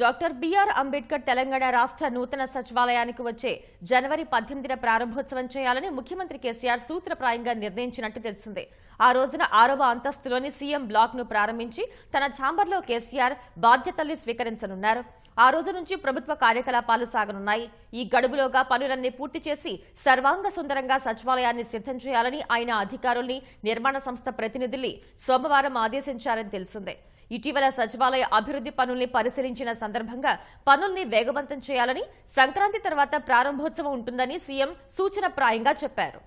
doctor BR Ambedkar Telangana రాష్ట్ర నూతన సచివాలయానికి వచ్చే జనవరి పద్దెనిమిదిన ప్రారంభోత్సవం చేయాలని ముఖ్యమంత్రి కేసీఆర్ సూత్రప్రాయంగా నిర్ణయించినట్టు తెలిసిందే ఆ రోజున ఆరవ అంతస్తులోని సీఎం బ్లాక్ ను ప్రారంభించి తన ఛాంబర్లో కేసీఆర్ బాధ్యతల్ని స్వీకరించనున్నారు ఆ రోజు నుంచి ప్రభుత్వ కార్యకలాపాలు సాగనున్నాయి ఈ గడువులోగా పనులన్నీ పూర్తి చేసి సర్వాంగ సుందరంగా సచివాలయాన్ని సిద్ధం చేయాలని ఆయన అధికారుల్ని నిర్మాణ సంస్థ ప్రతినిధుల్ని సోమవారం ఆదేశించారని తెలిసిందే ఇటీవల సచివాలయ అభివృద్ది పనుల్ని పరిశీలించిన సందర్భంగా పనుల్ని వేగవంతం చేయాలని సంక్రాంతి తర్వాత ప్రారంభోత్సవం ఉంటుందని సీఎం సూచనప్రాయంగా చెప్పారు